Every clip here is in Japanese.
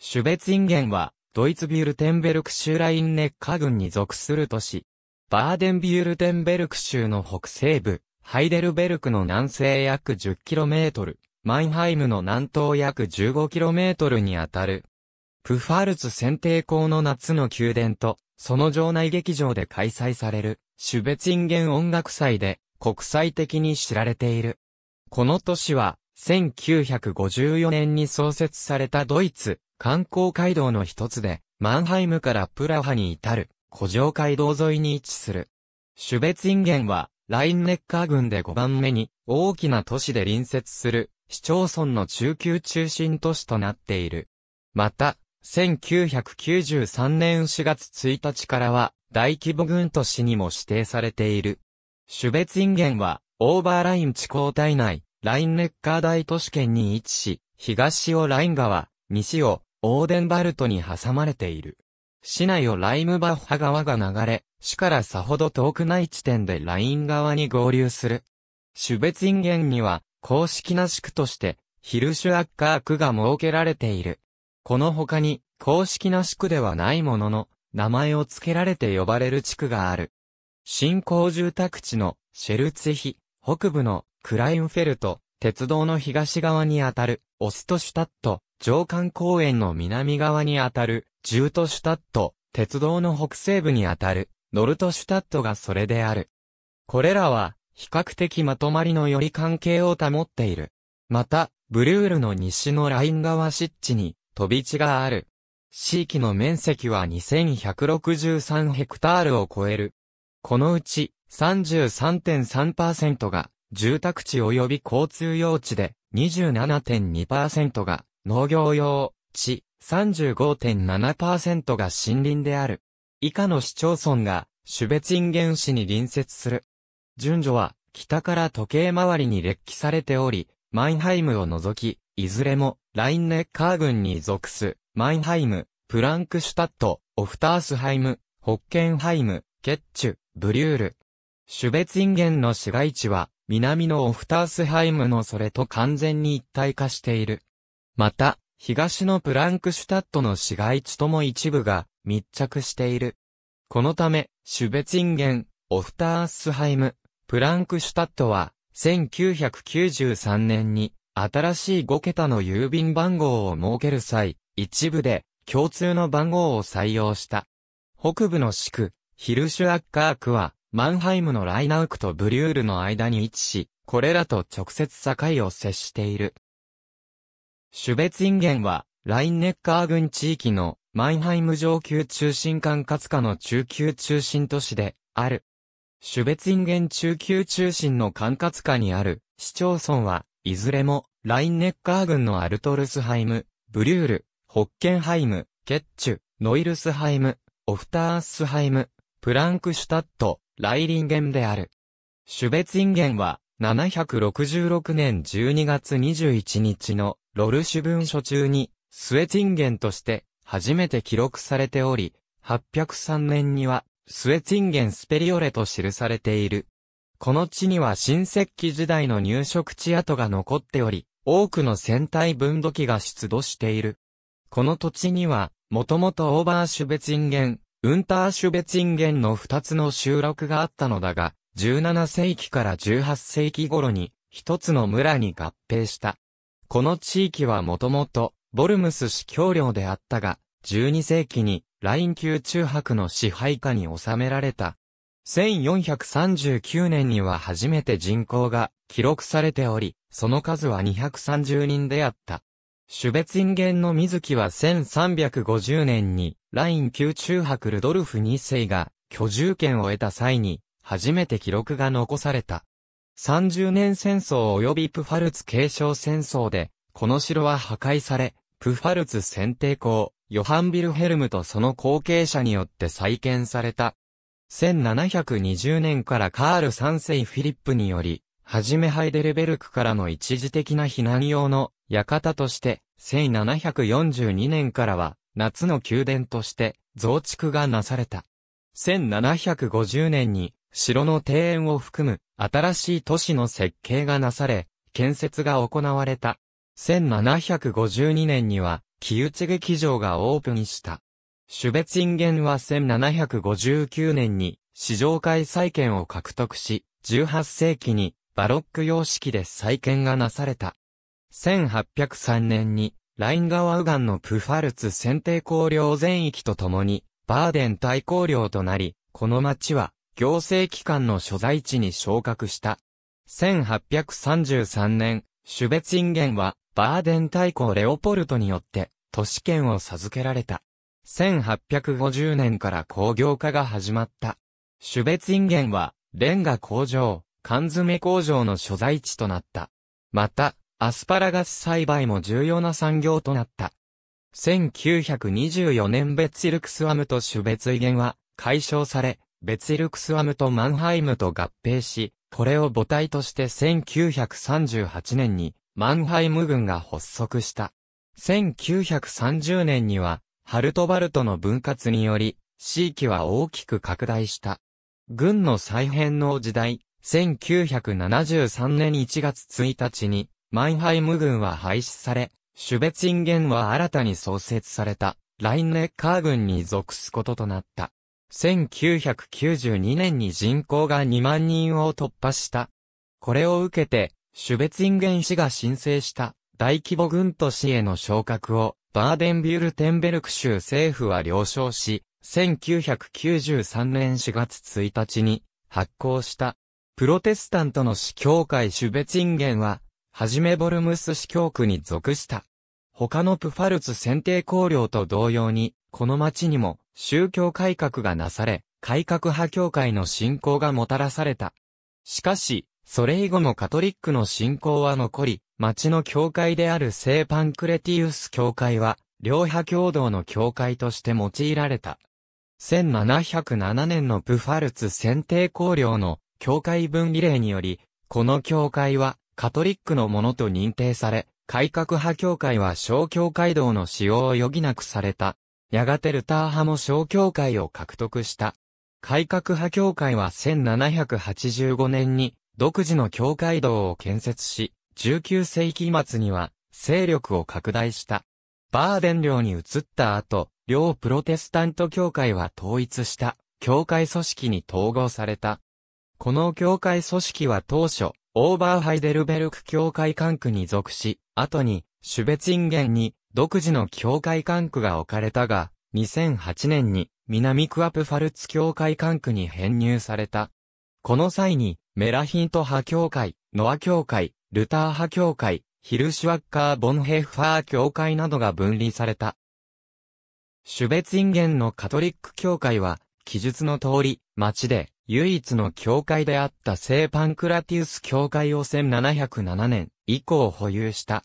シュベツインゲンは、ドイツビュルテンベルク州ラインネッカ郡に属する都市。バーデンビュルテンベルク州の北西部、ハイデルベルクの南西約 10km、マインハイムの南東約 15km にあたる。プファルツ選定校の夏の宮殿と、その場内劇場で開催される、シュベツインゲン音楽祭で、国際的に知られている。この都市は、1954年に創設されたドイツ、観光街道の一つで、マンハイムからプラハに至る、古城街道沿いに位置する。シュベツインゲンは、ラインネッカー郡で5番目に、大きな都市で隣接する、市町村の中級中心都市となっている。また、1993年4月1日からは、大規模軍都市にも指定されている。シュベツインゲンは、オーバーライン地高帯内、ラインネッカー大都市圏に位置し、東をライン川、西をオーデンバルトに挟まれている。市内をライムバッハ川が流れ、市からさほど遠くない地点でライン側に合流する。シュベツインゲンには、公式な地区として、ヒルシュアッカー区が設けられている。この他に、公式な地区ではないものの、名前を付けられて呼ばれる地区がある。新興住宅地のシェルツヒ、北部のクラインフェルト、鉄道の東側にあたるオストシュタット、上官公園の南側にあたる、ジュートシュタット、鉄道の北西部にあたる、ノルトシュタットがそれである。これらは、比較的まとまりのより関係を保っている。また、ブルールの西のライン川湿地に、飛び地がある。地域の面積は2163ヘクタールを超える。このうち33.3%が住宅地及び交通用地で27.2%が農業用、地、35.7%が森林である。以下の市町村が、シュベツインゲン市に隣接する。順序は、北から時計回りに列記されており、マインハイムを除き、いずれも、ラインネッカー郡に属す、マインハイム、プランクシュタット、オフタースハイム、ホッケンハイム、ケッチュ、ブリュール。シュベツインゲンの市街地は、南のオフタースハイムのそれと完全に一体化している。また、東のプランクシュタットの市街地とも一部が密着している。このため、シュベツィンゲン、オフタースハイム、プランクシュタットは、1993年に、新しい5桁の郵便番号を設ける際、一部で共通の番号を採用した。北部の市区、ヒルシュアッカー区は、マンハイムのライナウクとブリュールの間に位置し、これらと直接境を接している。シュベツインゲンは、ラインネッカー郡地域のマインハイム上級中心管轄下の中級中心都市である。シュベツインゲン中級中心の管轄下にある市町村は、いずれもラインネッカー郡のアルトルスハイム、ブリュール、ホッケンハイム、ケッチュ、ノイルスハイム、オフタースハイム、プランクシュタット、ライリンゲンである。シュベツインゲンは、766年12月21日のロルシュ文書中に、スウェティンゲンとして初めて記録されており、803年には、スウェティンゲンスペリオレと記されている。この地には新石器時代の入植地跡が残っており、多くの戦隊分度器が出土している。この土地には、もともとオーバーシュベツィンゲン、ウンターシュベツィンゲンの2つの集落があったのだが、17世紀から18世紀頃に、一つの村に合併した。この地域はもともと、ボルムス市教領であったが、12世紀に、ライン級中伯の支配下に収められた。1439年には初めて人口が記録されており、その数は230人であった。シュベツインゲンの水木は1350年に、ライン級中伯ルドルフ2世が居住権を得た際に、初めて記録が残された。30年戦争及びプファルツ継承戦争で、この城は破壊され、プファルツ選定校、ヨハン・ビルヘルムとその後継者によって再建された。1720年からカール3世フィリップにより、はじめハイデルベルクからの一時的な避難用の館として、1742年からは夏の宮殿として増築がなされた。1750年に城の庭園を含む新しい都市の設計がなされ、建設が行われた。1752年には、木内劇場がオープンした。シュベツインゲンは1759年に市場会再建を獲得し、18世紀にバロック様式で再建がなされた。1803年にライン川右岸のプファルツ選定公領全域とともにバーデン大公領となり、この町は行政機関の所在地に昇格した。1833年、シュベツインゲンは、バーデン大公レオポルトによって、都市圏を授けられた。1850年から工業化が始まった。シュベツインゲンは、レンガ工場、缶詰工場の所在地となった。また、アスパラガス栽培も重要な産業となった。1924年ベツイルクスワムとシュベツイゲンは解消され、ベツィルクスワムとマンハイムと合併し、これを母体として1938年にマンハイム軍が発足した。1930年には、ハルトバルトの分割により、地域は大きく拡大した。軍の再編の時代、1973年1月1日に、マンハイム軍は廃止され、シュベツインゲンは新たに創設された、ラインネッカー軍に属すこととなった。1992年に人口が2万人を突破した。これを受けて、シュベツインゲン氏が申請した大規模軍都市への昇格をバーデンビュルテンベルク州政府は了承し、1993年4月1日に発行した。プロテスタントの市教会シュベツインゲンは、はじめボルムス市教区に属した。他のプファルツ選定公領と同様に、この町にも宗教改革がなされ、改革派教会の信仰がもたらされた。しかし、それ以後もカトリックの信仰は残り、町の教会である聖パンクレティウス教会は、両派共同の教会として用いられた。1707年のプファルツ選定公領の教会分離令により、この教会はカトリックのものと認定され、改革派教会は小教会堂の使用を余儀なくされた。やがてルター派も小教会を獲得した。改革派教会は1785年に独自の教会堂を建設し、19世紀末には勢力を拡大した。バーデン領に移った後、両プロテスタント教会は統一した、教会組織に統合された。この教会組織は当初、オーバーハイデルベルク教会管区に属し、後に、シュベツインゲンに独自の教会管区が置かれたが、2008年に南クアプファルツ教会管区に編入された。この際に、メラヒント派教会、ノア教会、ルター派教会、ヒルシュワッカー・ボンヘッファー教会などが分離された。シュベツインゲンのカトリック教会は、記述の通り、町で唯一の教会であった聖パンクラティウス教会を1707年以降保有した。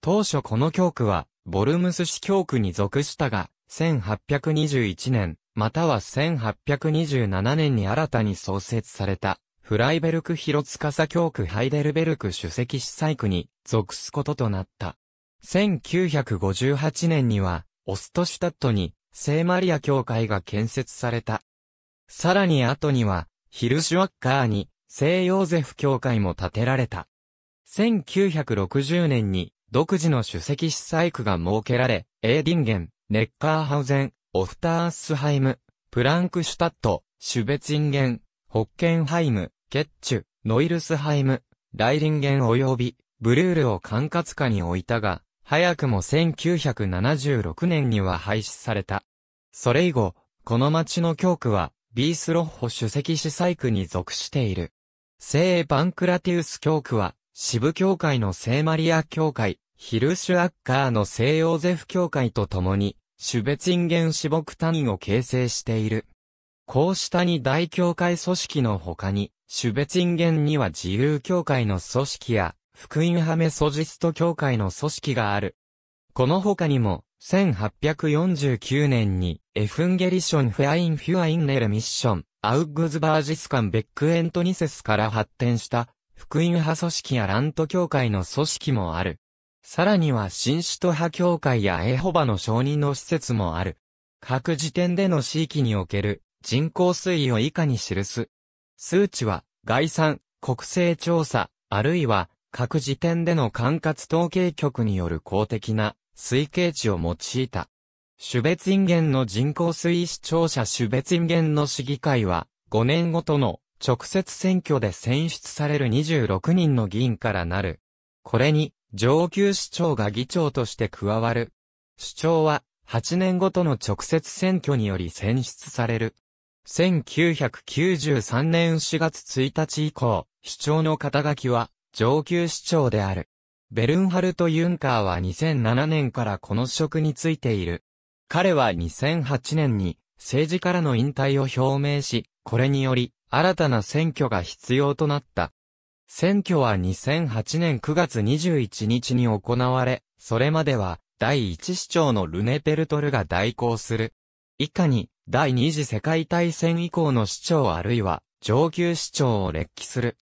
当初この教区はボルムス市教区に属したが、1821年、または1827年に新たに創設された、フライベルク広サ教区ハイデルベルク主席司祭区に属すこととなった。1958年には、オストシュタットに、聖マリア教会が建設された。さらに後には、ヒルシュワッカーに、聖ヨーゼフ教会も建てられた。1960年に、独自の首席司祭区が設けられ、エーディンゲン、ネッカーハウゼン、オフタースハイム、プランクシュタット、シュベツィンゲン、ホッケンハイム、ケッチュ、ノイルスハイム、ライリンゲン及び、ブルールを管轄下に置いたが、早くも1976年には廃止された。それ以後、この町の教区は、ビースロッホ主席司祭区に属している。聖バンクラティウス教区は、支部教会の聖マリア教会、ヒルシュアッカーの聖ヨーゼフ教会と共に、シュベツィンゲン支牧位を形成している。こうしたに大教会組織の他に、シュベツィンゲンには自由教会の組織や、福音ハメソジスト教会の組織がある。この他にも、1849年に、エフンゲリションフェアインフュアインネルミッション、アウッグズバージスカンベックエントニセスから発展した、福音派組織やラント教会の組織もある。さらには新首都派教会やエホバの承認の施設もある。各時点での地域における人口推移を以下に記す。数値は概算、国勢調査、あるいは各時点での管轄統計局による公的な推計値を用いた。種別因源の人口推移視聴者種別因源の市議会は5年ごとの直接選挙で選出される26人の議員からなる。これに、上級市長が議長として加わる。市長は、8年ごとの直接選挙により選出される。1993年4月1日以降、市長の肩書きは、上級市長である。ベルンハルト・ユンカーは2007年からこの職についている。彼は2008年に、政治からの引退を表明し、これにより、新たな選挙が必要となった。選挙は2008年9月21日に行われ、それまでは第1市長のルネペルトルが代行する。以下に、第二次世界大戦以降の市長あるいは上級市長を列記する。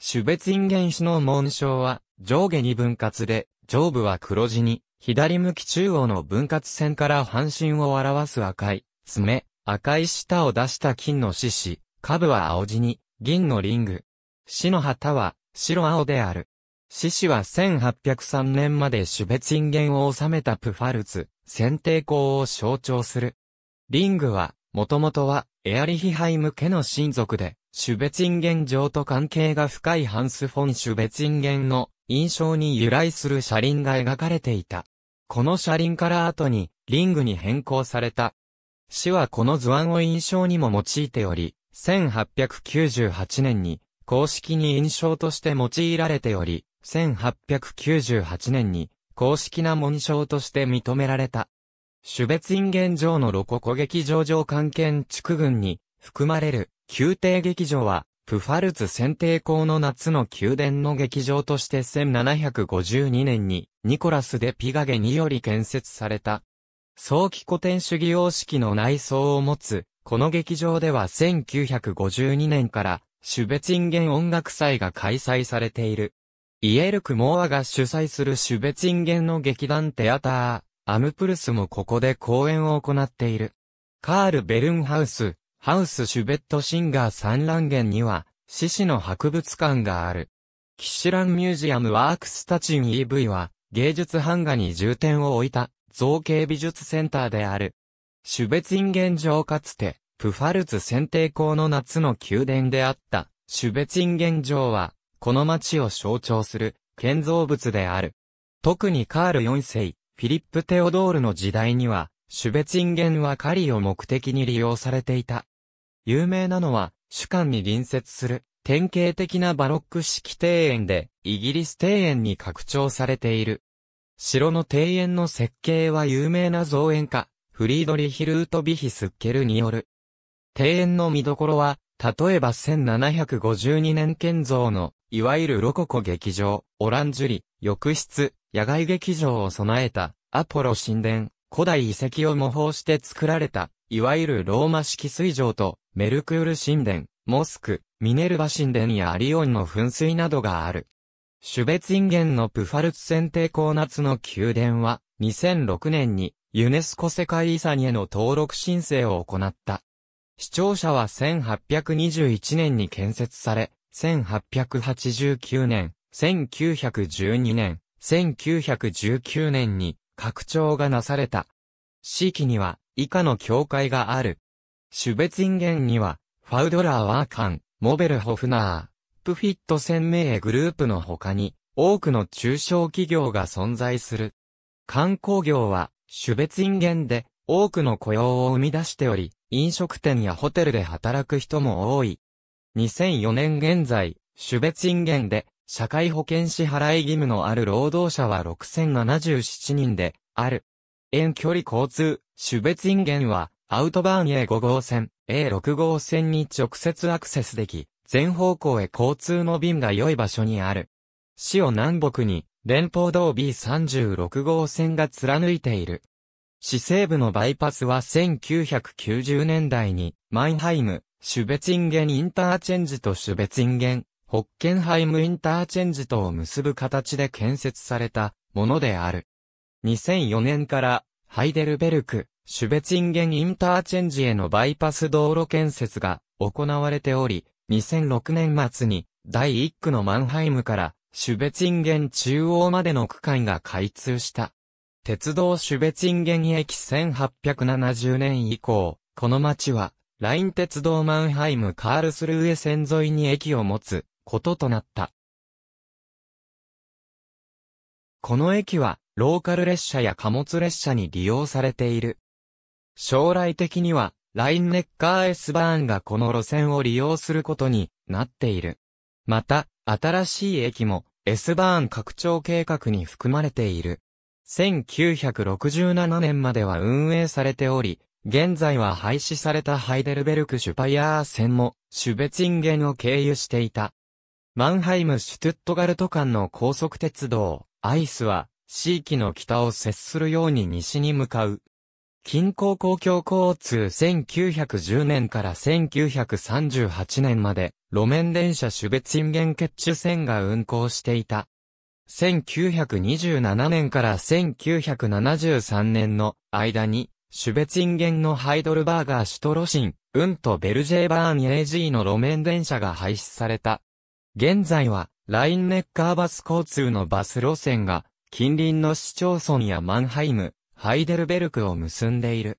種別因原子の紋章は上下に分割で、上部は黒地に、左向き中央の分割線から半身を表す赤い、爪、赤い舌を出した金の獅子、株は青地に、銀のリング。死の旗は、白青である。獅子は1803年まで種別人間を治めたプファルツ、選定校を象徴する。リングは、もともとは、エアリヒハイ向けの親族で、種別人間上と関係が深いハンス・フォン種別人間の印象に由来する車輪が描かれていた。この車輪から後に、リングに変更された。死はこの図案を印象にも用いており、1898年に公式に印象として用いられており、1898年に公式な紋章として認められた。種別院現状のロココ劇場上関係地区群に含まれる宮廷劇場は、プファルツ選定校の夏の宮殿の劇場として1752年にニコラスデ・ピガゲにより建設された。早期古典主義様式の内装を持つこの劇場では1952年から、シュベツィンゲン音楽祭が開催されている。イエルク・モアが主催するシュベツィンゲンの劇団テアター、アムプルスもここで公演を行っている。カール・ベルンハウス、ハウス・シュベット・シンガー産ゲンには、獅子の博物館がある。キシラン・ミュージアム・ワークスタチン EV は、芸術版画に重点を置いた、造形美術センターである。シュベツインゲン城かつて、プファルツ選定校の夏の宮殿であった、シュベツインゲン城は、この町を象徴する建造物である。特にカール4世、フィリップ・テオドールの時代には、シュベツインゲンは狩りを目的に利用されていた。有名なのは、主館に隣接する、典型的なバロック式庭園で、イギリス庭園に拡張されている。城の庭園の設計は有名な造園家、フリードリヒ・ルートビヒスッケルによる。庭園の見どころは、例えば1752年建造の、いわゆるロココ劇場、オランジュリ、浴室、野外劇場を備えた、アポロ神殿、古代遺跡を模倣して作られた、いわゆるローマ式水上と、メルクール神殿、モスク、ミネルバ神殿やアリオンの噴水などがある。シュベツインゲンのプファルツ戦帝コーナツの宮殿は、2006年にユネスコ世界遺産への登録申請を行った。市庁舎は1821年に建設され、1889年、1912年、1919年に拡張がなされた。地域には以下の教会がある。シュベツインゲンには、ファウドラーワーカン、モベルホフナー、プフィット鮮明グループの他に、多くの中小企業が存在する。観光業は、種別因源で多くの雇用を生み出しており、飲食店やホテルで働く人も多い。2004年現在、種別因源で社会保険支払い義務のある労働者は6077人である。遠距離交通、種別因源はアウトバーン A5 号線、A6 号線に直接アクセスでき、全方向へ交通の便が良い場所にある。市を南北に連邦道 B36 号線が貫いている。市西部のバイパスは1990年代に、マインハイム、シュベツインゲンインターチェンジとシュベツインゲン、ホッケンハイムインターチェンジとを結ぶ形で建設されたものである。2004年から、ハイデルベルク、シュベツインゲンインターチェンジへのバイパス道路建設が行われており、2006年末に第1区のマンハイムからシュベツィンゲン中央までの区間が開通した。鉄道シュベツィンゲン駅1870年以降、この町は、ライン鉄道マンハイムカールスルーエ線沿いに駅を持つこととなった。この駅は、ローカル列車や貨物列車に利用されている。将来的には、ラインネッカー S バーンがこの路線を利用することになっている。また、新しい駅も S バーン拡張計画に含まれている。1967年までは運営されており、現在は廃止されたハイデルベルク・シュパイアー線も、シュベツインゲンを経由していた。マンハイム・シュトゥットガルト間の高速鉄道、アイスは、地域の北を接するように西に向かう近郊公共交通1910年から1938年まで、路面電車種別インゲン線が運行していた。1927年から1973年の間に、シュベツインゲンのハイドルバーガーシュトロシン、ウンとベルジェーバーン AG の路面電車が廃止された。現在は、ラインネッカーバス交通のバス路線が、近隣の市町村やマンハイム、ハイデルベルクを結んでいる。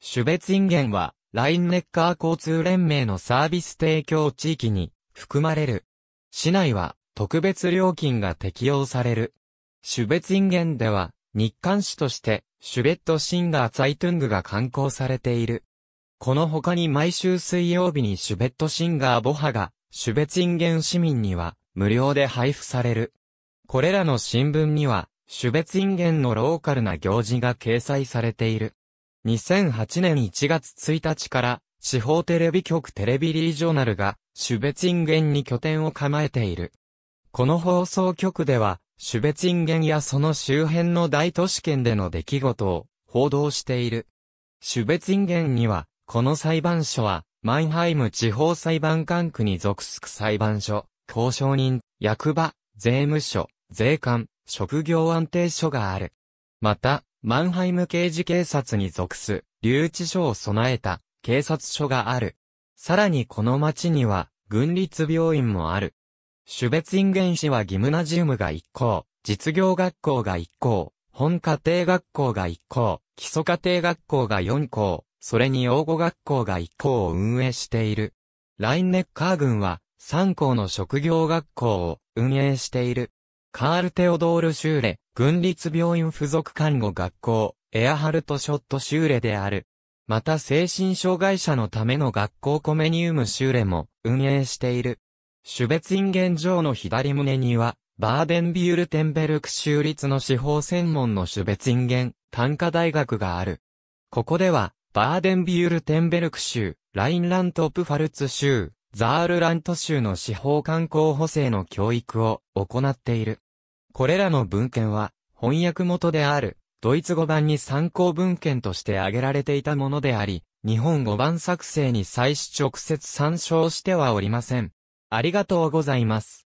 シュベツインゲンは、ラインネッカー交通連盟のサービス提供地域に含まれる。市内は特別料金が適用される。シュベツインゲンでは、日刊誌として、シュベットシンガーツァイトゥングが刊行されている。この他に毎週水曜日にシュベットシンガーボハが、シュベツインゲン市民には無料で配布される。これらの新聞には、種別因縁のローカルな行事が掲載されている。2008年1月1日から、地方テレビ局テレビリージョナルが、種別因縁に拠点を構えている。この放送局では、種別因縁やその周辺の大都市圏での出来事を報道している。種別因縁には、この裁判所は、マインハイム地方裁判官区に属す裁判所、交渉人、役場、税務署、税関、職業安定所がある。また、マンハイム刑事警察に属す留置所を備えた警察署がある。さらにこの町には軍立病院もある。種別院原市はギムナジウムが一校、実業学校が一校、本家庭学校が一校、基礎家庭学校が四校、それに養護学校が一校を運営している。ラインネッカー軍は三校の職業学校を運営している。カール・テオドール・シューレ、軍立病院附属看護学校、エアハルト・ショット・シューレである。また精神障害者のための学校コメニウム・シューレも運営している。シュベツイの左胸には、バーデンビュールテンベルク州立の司法専門のシュベツイ短科大学がある。ここでは、バーデンビュールテンベルク州、ラインラント・プファルツ州、ザールラント州の司法官候補生の教育を行っている。これらの文献は、翻訳元である、ドイツ語版に参考文献として挙げられていたものであり、日本語版作成に際し直接参照してはおりません。ありがとうございます。